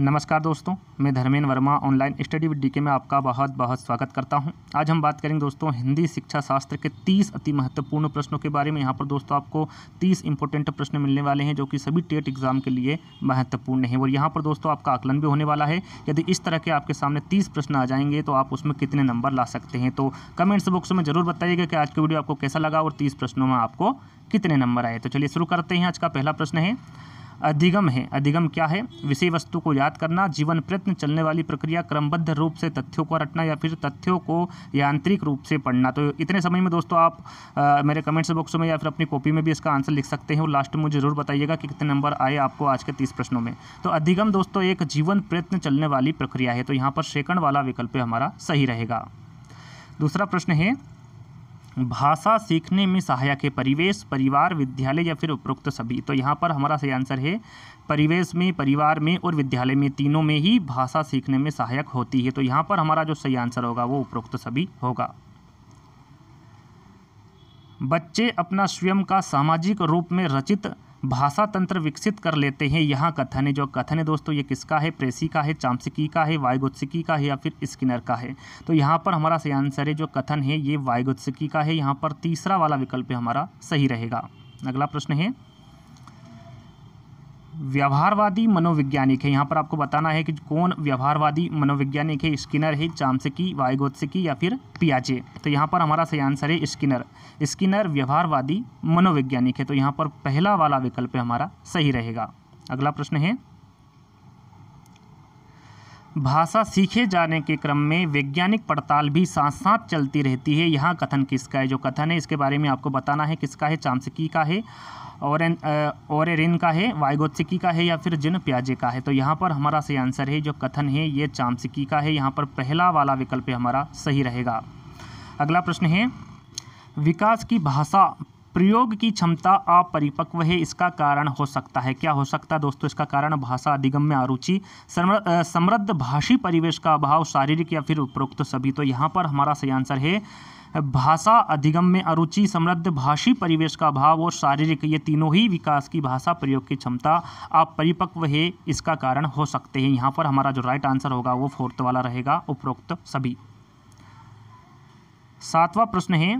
नमस्कार दोस्तों मैं Dharmendra Verma online study with DK में आपका बहुत बहुत स्वागत करता हूं आज हम बात करेंगे दोस्तों हिंदी शिक्षा शास्त्र के 30 अति महत्वपूर्ण प्रश्नों के बारे में यहां पर दोस्तों आपको 30 इंपॉर्टेंट प्रश्न मिलने वाले हैं जो कि सभी टेट एग्जाम के लिए महत्वपूर्ण है और यहाँ पर दोस्तों आपका आकलन भी होने वाला है यदि इस तरह के आपके सामने तीस प्रश्न आ जाएंगे तो आप उसमें कितने नंबर ला सकते हैं तो कमेंट्स बॉक्स में जरूर बताइएगा कि आज की वीडियो आपको कैसा लगा और तीस प्रश्नों में आपको कितने नंबर आए तो चलिए शुरू करते हैं आज का पहला प्रश्न है अधिगम है अधिगम क्या है विषय वस्तु को याद करना जीवन प्रयत्न चलने वाली प्रक्रिया क्रमबद्ध रूप से तथ्यों को रटना या फिर तथ्यों को यांत्रिक रूप से पढ़ना तो इतने समय में दोस्तों आप आ, मेरे कमेंट्स बॉक्स में या फिर अपनी कॉपी में भी इसका आंसर लिख सकते हैं और लास्ट में मुझे जरूर बताइएगा कि कितने नंबर आए आपको आज के तीस प्रश्नों में तो अधिगम दोस्तों एक जीवन प्रयत्न चलने वाली प्रक्रिया है तो यहाँ पर सेकंड वाला विकल्प हमारा सही रहेगा दूसरा प्रश्न है भाषा सीखने में सहायक है परिवेश परिवार विद्यालय या फिर उपरोक्त सभी तो यहाँ पर हमारा सही आंसर है परिवेश में परिवार में और विद्यालय में तीनों में ही भाषा सीखने में सहायक होती है तो यहाँ पर हमारा जो सही आंसर होगा वो उपरोक्त सभी होगा बच्चे अपना स्वयं का सामाजिक रूप में रचित भाषा तंत्र विकसित कर लेते हैं यहाँ कथन है जो कथन है दोस्तों ये किसका है प्रेसी का है चामसिकी का है वायगुत्सिकी का है या फिर स्किनर का है तो यहाँ पर हमारा सही आंसर है जो कथन है ये वायगुत्सिकी का है यहाँ पर तीसरा वाला विकल्प हमारा सही रहेगा अगला प्रश्न है व्यवहारवादी मनोवैज्ञानिक है यहाँ पर आपको बताना है कि कौन व्यवहारवादी मनोवैज्ञानिक है स्किनर है चामसकी वायगोत्सकी या फिर पियाजे तो यहाँ पर हमारा सही आंसर है स्किनर स्किनर व्यवहारवादी मनोवैज्ञानिक है तो यहाँ पर पहला वाला विकल्प हमारा सही रहेगा अगला प्रश्न है भाषा सीखे जाने के क्रम में वैज्ञानिक पड़ताल भी साथ साथ चलती रहती है यहाँ कथन किसका है जो कथन है इसके बारे में आपको बताना है किसका है चामसकी का है और रिन का है वाइगोत्सिकी का है या फिर जिन प्याजे का है तो यहाँ पर हमारा सही आंसर है जो कथन है ये चामसिकी का है यहाँ पर पहला वाला विकल्प हमारा सही रहेगा अगला प्रश्न है विकास की भाषा प्रयोग की क्षमता अपरिपक्व है इसका कारण हो सकता है क्या हो सकता है दोस्तों इसका कारण भाषा अधिगम में अरुचि समृद्ध भाषी परिवेश का अभाव शारीरिक या फिर उपरोक्त सभी तो यहाँ पर हमारा सही आंसर है भाषा अधिगम में अरुचि समृद्ध भाषी परिवेश का अभाव और शारीरिक ये तीनों ही विकास की भाषा प्रयोग की क्षमता आप परिपक्व है इसका कारण हो सकते हैं यहाँ पर हमारा जो राइट आंसर होगा वो फोर्थ वाला रहेगा उपरोक्त सभी सातवां प्रश्न है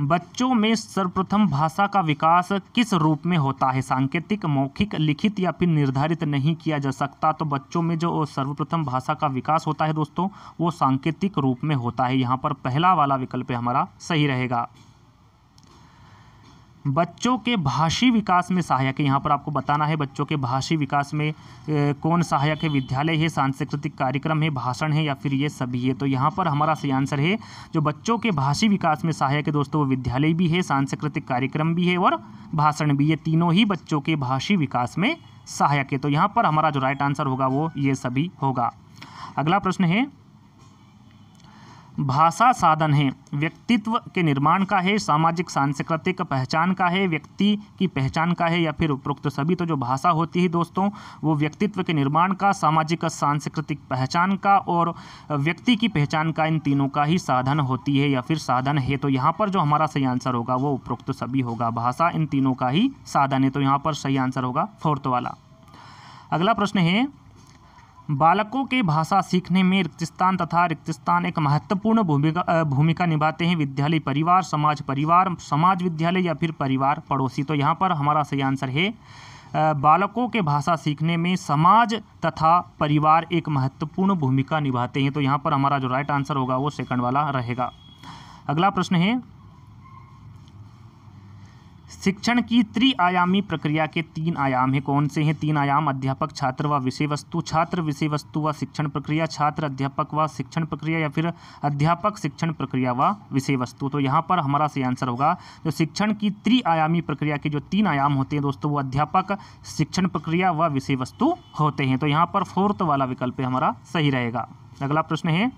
बच्चों में सर्वप्रथम भाषा का विकास किस रूप में होता है सांकेतिक मौखिक लिखित या फिर निर्धारित नहीं किया जा सकता तो बच्चों में जो सर्वप्रथम भाषा का विकास होता है दोस्तों वो सांकेतिक रूप में होता है यहाँ पर पहला वाला विकल्प हमारा सही रहेगा बच्चों के भाषी विकास में सहायक है यहाँ पर आपको बताना है बच्चों के भाषी विकास में कौन सहायक है विद्यालय है सांस्कृतिक कार्यक्रम है भाषण है या फिर ये सभी है तो यहाँ पर हमारा सही आंसर है जो बच्चों के भाषी विकास में सहायक है दोस्तों वो विद्यालय भी है सांस्कृतिक कार्यक्रम भी है और भाषण भी ये तीनों ही बच्चों के भाषी विकास में सहायक है तो यहाँ पर हमारा जो राइट आंसर होगा वो ये सभी होगा अगला प्रश्न है भाषा साधन है व्यक्तित्व के निर्माण का है सामाजिक सांस्कृतिक पहचान का है व्यक्ति की पहचान का है या फिर उपरोक्त सभी तो जो भाषा होती है दोस्तों वो व्यक्तित्व के निर्माण का सामाजिक सांस्कृतिक पहचान का और व्यक्ति की पहचान का इन तीनों का ही साधन होती है या फिर साधन है तो यहाँ पर जो हमारा सही आंसर होगा वो उपरोक्त सभी होगा भाषा इन तीनों का ही साधन है तो यहाँ पर सही आंसर होगा फोर्थ वाला अगला प्रश्न है बालकों के भाषा सीखने में रिक्तिस्तान तथा रिक्तिस्तान एक महत्वपूर्ण भूमिका भूमिका निभाते हैं विद्यालय परिवार समाज परिवार समाज विद्यालय या फिर परिवार पड़ोसी तो यहाँ पर हमारा सही आंसर है बालकों के भाषा सीखने में समाज तथा परिवार एक महत्वपूर्ण भूमिका निभाते हैं तो यहाँ पर हमारा जो राइट आंसर होगा वो सेकंड वाला रहेगा अगला प्रश्न है शिक्षण की त्रिआयामी प्रक्रिया के तीन आयाम हैं कौन से हैं तीन आयाम अध्यापक छात्र व विषय वस्तु छात्र विषय वस्तु व शिक्षण प्रक्रिया छात्र अध्यापक व शिक्षण प्रक्रिया या फिर अध्यापक शिक्षण प्रक्रिया व विषय वस्तु तो यहाँ पर हमारा सही आंसर होगा जो शिक्षण की त्रिआयामी प्रक्रिया के जो तीन आयाम होते हैं दोस्तों वो अध्यापक शिक्षण प्रक्रिया व विषय वस्तु होते हैं तो यहाँ पर फोर्थ वाला विकल्प हमारा सही रहेगा अगला प्रश्न है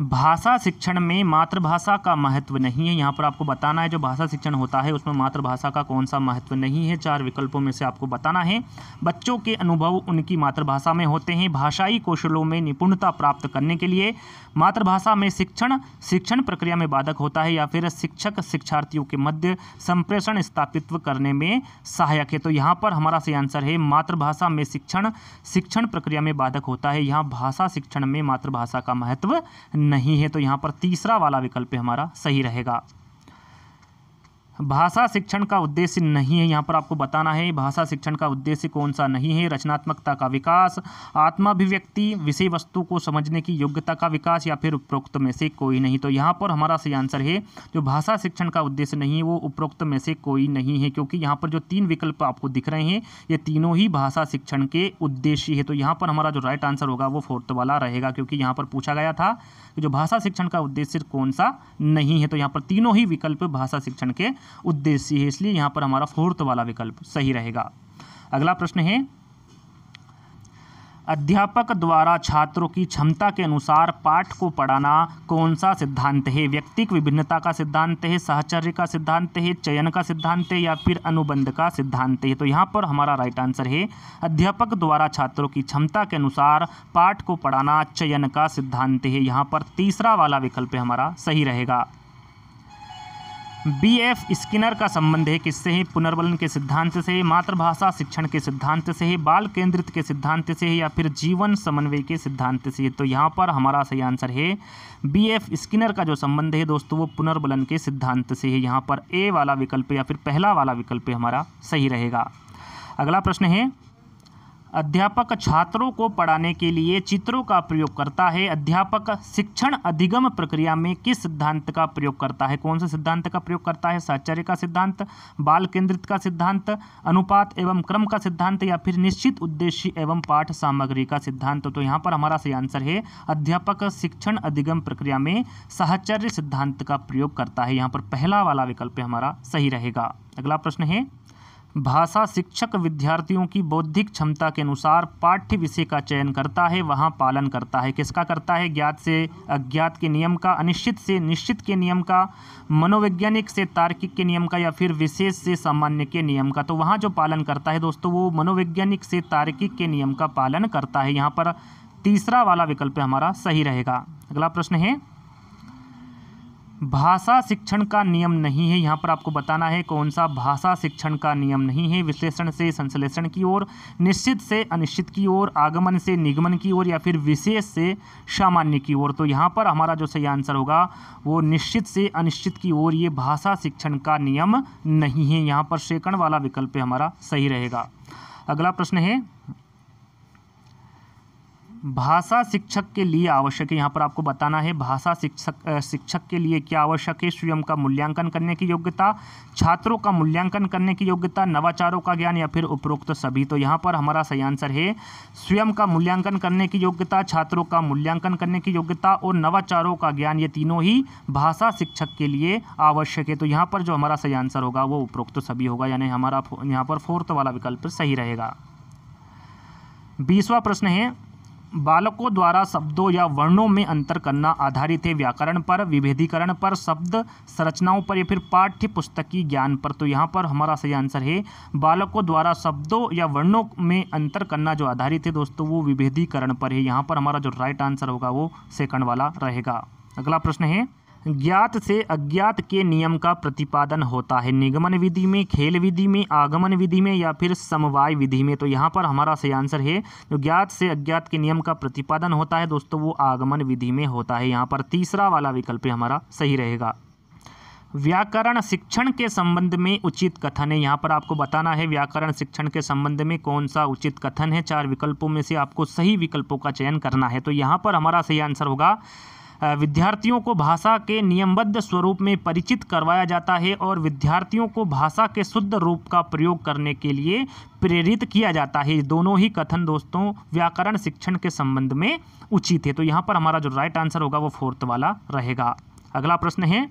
भाषा शिक्षण में मातृभाषा का महत्व नहीं है यहाँ पर आपको बताना है जो भाषा शिक्षण होता है उसमें मातृभाषा का कौन सा महत्व नहीं है चार विकल्पों में से आपको बताना है बच्चों के अनुभव उनकी मातृभाषा में होते हैं भाषाई कौशलों में निपुणता प्राप्त करने के लिए मातृभाषा में शिक्षण शिक्षण प्रक्रिया में बाधक होता है या फिर शिक्षक शिक्षार्थियों के मध्य संप्रेषण स्थापित करने में सहायक है तो यहाँ पर हमारा सही आंसर है मातृभाषा में शिक्षण शिक्षण प्रक्रिया में बाधक होता है यहाँ भाषा शिक्षण में मातृभाषा का महत्व नहीं है तो यहाँ पर तीसरा वाला विकल्प हमारा सही रहेगा भाषा शिक्षण का उद्देश्य नहीं है यहाँ पर आपको बताना है भाषा शिक्षण का उद्देश्य कौन सा नहीं है रचनात्मकता का विकास आत्माभिव्यक्ति विषय वस्तु को समझने की योग्यता का विकास या फिर उपरोक्त में से कोई नहीं तो यहाँ पर हमारा सही आंसर है जो भाषा शिक्षण का उद्देश्य नहीं है वो उपरोक्त में से कोई नहीं है क्योंकि यहाँ पर जो तीन विकल्प आपको दिख रहे हैं ये तीनों ही भाषा शिक्षण के उद्देश्य है तो यहाँ पर हमारा जो राइट आंसर होगा वो फोर्थ वाला रहेगा क्योंकि यहाँ पर पूछा गया था कि जो भाषा शिक्षण का उद्देश्य कौन सा नहीं है तो यहाँ पर तीनों ही विकल्प भाषा शिक्षण के उद्देश्य है इसलिए यहाँ पर हमारा फोर्थ वाला विकल्प सही रहेगा अगला प्रश्न है अध्यापक द्वारा छात्रों की क्षमता के अनुसार पाठ को पढ़ाना कौन सा सिद्धांत है व्यक्तिक विभिन्नता का सिद्धांत है सहचर्य का सिद्धांत है चयन का सिद्धांत है या फिर अनुबंध का सिद्धांत है तो यहाँ पर हमारा राइट आंसर है अध्यापक द्वारा छात्रों की क्षमता के अनुसार पाठ को पढ़ाना चयन का सिद्धांत है यहाँ पर तीसरा वाला विकल्प हमारा सही रहेगा बी एफ स्किनर का संबंध है किससे है पुनर्वलन के सिद्धांत से मातृभाषा शिक्षण के सिद्धांत से ही बाल केंद्रित के सिद्धांत से ही या फिर जीवन समन्वय के सिद्धांत से तो यहाँ पर हमारा सही आंसर है बी एफ स्किनर का जो संबंध है दोस्तों वो पुनर्वलन के सिद्धांत से है यहाँ पर ए वाला विकल्प या फिर पहला वाला विकल्प हमारा सही रहेगा अगला प्रश्न है अध्यापक छात्रों को पढ़ाने के लिए चित्रों का प्रयोग करता है अध्यापक शिक्षण अधिगम प्रक्रिया में किस सिद्धांत का प्रयोग करता है कौन से सिद्धांत का प्रयोग करता है साचर्य का सिद्धांत बाल केंद्रित का सिद्धांत अनुपात एवं क्रम का सिद्धांत या फिर निश्चित उद्देश्य एवं पाठ सामग्री का सिद्धांत तो यहाँ पर हमारा सही आंसर है अध्यापक शिक्षण अधिगम प्रक्रिया में साहचर्य सिद्धांत का प्रयोग करता है यहाँ पर पहला वाला विकल्प हमारा सही रहेगा अगला प्रश्न है भाषा शिक्षक विद्यार्थियों की बौद्धिक क्षमता के अनुसार पाठ्य विषय का चयन करता है वहाँ पालन करता है किसका करता है ज्ञात से अज्ञात के नियम का अनिश्चित से निश्चित के नियम का मनोवैज्ञानिक से तार्किक के नियम का या फिर विशेष से सामान्य के नियम का तो वहाँ जो पालन करता है दोस्तों वो मनोवैज्ञानिक से तार्किक के नियम का पालन करता है यहाँ पर तीसरा वाला विकल्प हमारा सही रहेगा अगला प्रश्न है भाषा शिक्षण का नियम नहीं है यहाँ पर आपको बताना है कौन सा भाषा शिक्षण का नियम नहीं है विश्लेषण से संश्लेषण की ओर निश्चित से अनिश्चित की ओर आगमन से निगमन की ओर या फिर विशेष से सामान्य की ओर तो यहाँ पर हमारा जो सही आंसर होगा वो निश्चित से अनिश्चित की ओर ये भाषा शिक्षण का नियम नहीं है यहाँ पर सेकंड वाला विकल्प हमारा सही रहेगा अगला प्रश्न है भाषा शिक्षक के लिए आवश्यक है यहाँ पर आपको बताना है भाषा शिक्षक शिक्षक के लिए क्या आवश्यक है स्वयं का मूल्यांकन करने की योग्यता छात्रों का मूल्यांकन करने की योग्यता नवाचारों का ज्ञान या फिर उपरोक्त सभी तो यहाँ पर हमारा सही आंसर है स्वयं का मूल्यांकन करने की योग्यता छात्रों का मूल्यांकन करने की योग्यता और नवाचारों का ज्ञान ये तीनों ही भाषा शिक्षक के लिए आवश्यक है तो यहाँ पर जो हमारा सही आंसर होगा वो उपरोक्त सभी होगा यानी हमारा यहाँ पर फोर्थ वाला विकल्प सही रहेगा बीसवा प्रश्न है बालकों द्वारा शब्दों या वर्णों में अंतर करना आधारित है व्याकरण पर विभेदीकरण पर शब्द संरचनाओं पर या फिर पाठ्य की ज्ञान पर तो यहाँ पर हमारा सही आंसर है बालकों द्वारा शब्दों या वर्णों में अंतर करना जो आधारित है दोस्तों वो विभेदीकरण पर है यहाँ पर हमारा जो राइट आंसर होगा वो सेकंड वाला रहेगा अगला प्रश्न है ज्ञात से अज्ञात के नियम का प्रतिपादन होता है निगमन विधि में खेल विधि में आगमन विधि में या फिर समवाय विधि में तो यहाँ पर हमारा सही आंसर है जो ज्ञात से अज्ञात के नियम का प्रतिपादन होता है दोस्तों वो आगमन विधि में होता है यहाँ पर तीसरा वाला विकल्प हमारा सही रहेगा व्याकरण शिक्षण के संबंध में उचित कथन है यहाँ पर आपको बताना है व्याकरण शिक्षण के संबंध में कौन सा उचित कथन है चार विकल्पों में से आपको सही विकल्पों का चयन करना है तो यहाँ पर हमारा सही आंसर होगा विद्यार्थियों को भाषा के नियमबद्ध स्वरूप में परिचित करवाया जाता है और विद्यार्थियों को भाषा के शुद्ध रूप का प्रयोग करने के लिए प्रेरित किया जाता है दोनों ही कथन दोस्तों व्याकरण शिक्षण के संबंध में उचित है तो यहाँ पर हमारा जो राइट आंसर होगा वो फोर्थ वाला रहेगा अगला प्रश्न है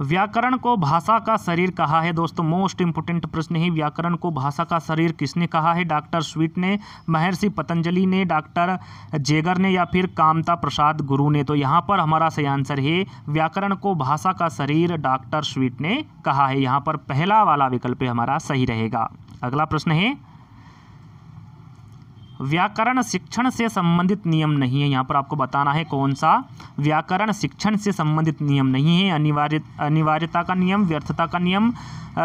व्याकरण को भाषा का शरीर कहा है दोस्तों मोस्ट इंपोर्टेंट प्रश्न है व्याकरण को भाषा का शरीर किसने कहा है डॉक्टर स्वीट ने महर्षि पतंजलि ने डॉक्टर जेगर ने या फिर कामता प्रसाद गुरु ने तो यहाँ पर हमारा सही आंसर है व्याकरण को भाषा का शरीर डॉक्टर स्वीट ने कहा है यहाँ पर पहला वाला विकल्प हमारा सही रहेगा अगला प्रश्न है व्याकरण शिक्षण से संबंधित नियम नहीं है यहाँ पर आपको बताना है कौन सा व्याकरण शिक्षण से संबंधित नियम नहीं है अनिवार्य अनिवार्यता का नियम व्यर्थता का नियम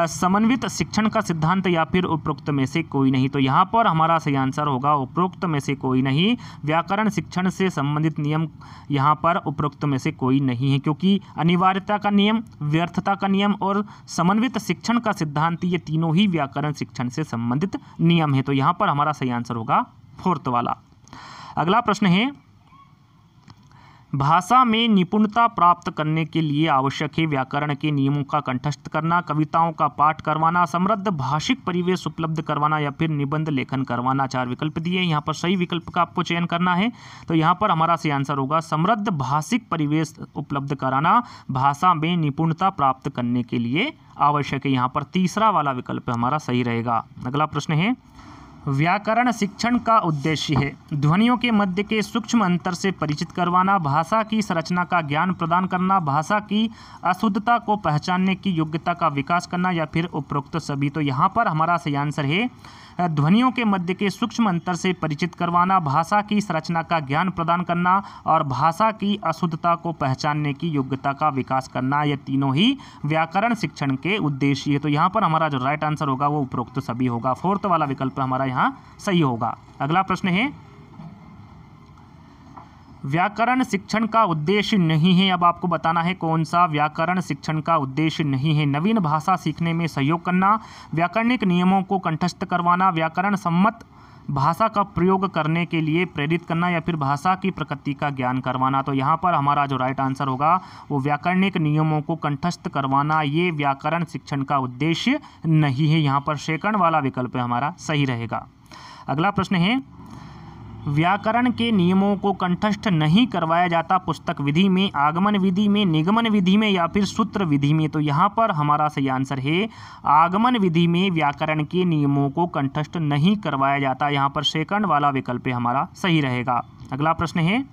समन्वित शिक्षण का सिद्धांत या फिर उपरोक्त में से कोई नहीं तो यहाँ पर हमारा सही आंसर होगा उपरोक्त में से कोई नहीं व्याकरण शिक्षण से संबंधित नियम यहाँ पर उपरोक्त में से कोई नहीं है क्योंकि अनिवार्यता का नियम व्यर्थता का नियम और समन्वित शिक्षण का सिद्धांत ये तीनों ही व्याकरण शिक्षण से संबंधित नियम है तो यहाँ पर हमारा सही आंसर होगा फोर्थ वाला अगला प्रश्न है भाषा में निपुणता प्राप्त करने के लिए आवश्यक है व्याकरण के नियमों का कंठस्थ करना कविताओं का पाठ करवाना समृद्ध भाषिक परिवेश उपलब्ध करवाना या फिर निबंध लेखन करवाना चार विकल्प दिए यहाँ पर सही विकल्प का आपको चयन करना है तो यहाँ पर हमारा सही आंसर होगा समृद्ध भाषिक परिवेश उपलब्ध कराना भाषा में निपुणता प्राप्त करने के लिए आवश्यक है यहाँ पर तीसरा वाला विकल्प हमारा सही रहेगा अगला प्रश्न है व्याकरण शिक्षण का उद्देश्य है ध्वनियों के मध्य के सूक्ष्म अंतर से परिचित करवाना भाषा की संरचना का ज्ञान प्रदान करना भाषा की अशुद्धता को पहचानने की योग्यता का विकास करना या फिर उपरोक्त सभी तो यहाँ पर हमारा सही आंसर है ध्वनियों के मध्य के सूक्ष्म अंतर से परिचित करवाना भाषा की संरचना का ज्ञान प्रदान करना और भाषा की अशुद्धता को पहचानने की योग्यता का विकास करना ये तीनों ही व्याकरण शिक्षण के उद्देश्य है तो यहाँ पर हमारा जो राइट आंसर होगा वो उपरोक्त सभी होगा फोर्थ वाला विकल्प हमारा यहाँ सही होगा अगला प्रश्न है व्याकरण शिक्षण का उद्देश्य नहीं है अब आपको बताना है कौन सा व्याकरण शिक्षण का उद्देश्य नहीं है नवीन भाषा सीखने में सहयोग करना व्याकरणिक नियमों को कंठस्थ करवाना व्याकरण सम्मत भाषा का प्रयोग करने के लिए प्रेरित करना या फिर भाषा की प्रकृति का ज्ञान करवाना तो यहाँ पर हमारा जो राइट आंसर होगा वो व्याकरणिक नियमों को कंठस्थ करवाना ये व्याकरण शिक्षण का उद्देश्य नहीं है यहाँ पर सेकंड वाला विकल्प हमारा सही रहेगा अगला प्रश्न है व्याकरण के नियमों को कंठस्थ नहीं करवाया जाता पुस्तक विधि में आगमन विधि में निगमन विधि में या फिर सूत्र विधि में तो यहाँ पर हमारा सही आंसर है आगमन विधि में व्याकरण के नियमों को कंठस्थ नहीं करवाया जाता यहाँ पर सेकंड वाला विकल्प हमारा सही रहेगा अगला प्रश्न है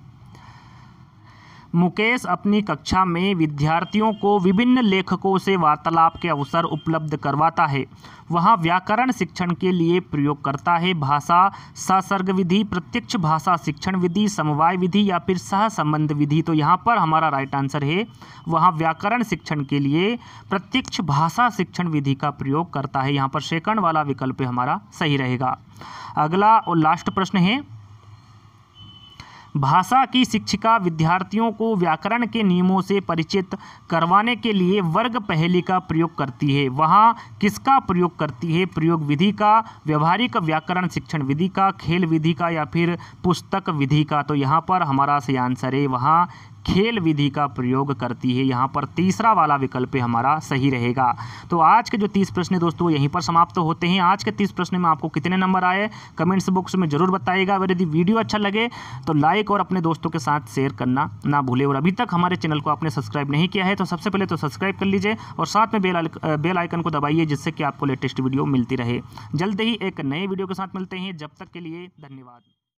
मुकेश अपनी कक्षा में विद्यार्थियों को विभिन्न लेखकों से वार्तालाप के अवसर उपलब्ध करवाता है वहाँ व्याकरण शिक्षण के लिए प्रयोग करता है भाषा सासर्ग विधि प्रत्यक्ष भाषा शिक्षण विधि समवाय विधि या फिर सहसंबंध विधि तो यहाँ पर हमारा राइट आंसर है वहाँ व्याकरण शिक्षण के लिए प्रत्यक्ष भाषा शिक्षण विधि का प्रयोग करता है यहाँ पर सेकंड वाला विकल्प हमारा सही रहेगा अगला और लास्ट प्रश्न है भाषा की शिक्षिका विद्यार्थियों को व्याकरण के नियमों से परिचित करवाने के लिए वर्ग पहली का प्रयोग करती है वहाँ किसका प्रयोग करती है प्रयोग विधि का व्यवहारिक व्याकरण शिक्षण विधि का खेल विधि का या फिर पुस्तक विधि का तो यहाँ पर हमारा सही आंसर है वहाँ खेल विधि का प्रयोग करती है यहाँ पर तीसरा वाला विकल्प हमारा सही रहेगा तो आज के जो तीस प्रश्न दोस्तों यहीं पर समाप्त तो होते हैं आज के तीस प्रश्न में आपको कितने नंबर आए कमेंट्स बॉक्स में जरूर बताइएगा अगर यदि वीडियो अच्छा लगे तो लाइक और अपने दोस्तों के साथ शेयर करना ना भूले और अभी तक हमारे चैनल को आपने सब्सक्राइब नहीं किया है तो सबसे पहले तो सब्सक्राइब कर लीजिए और साथ में बेल बेल आइकन को दबाइए जिससे कि आपको लेटेस्ट वीडियो मिलती रहे जल्द ही एक नए वीडियो के साथ मिलते हैं जब तक के लिए धन्यवाद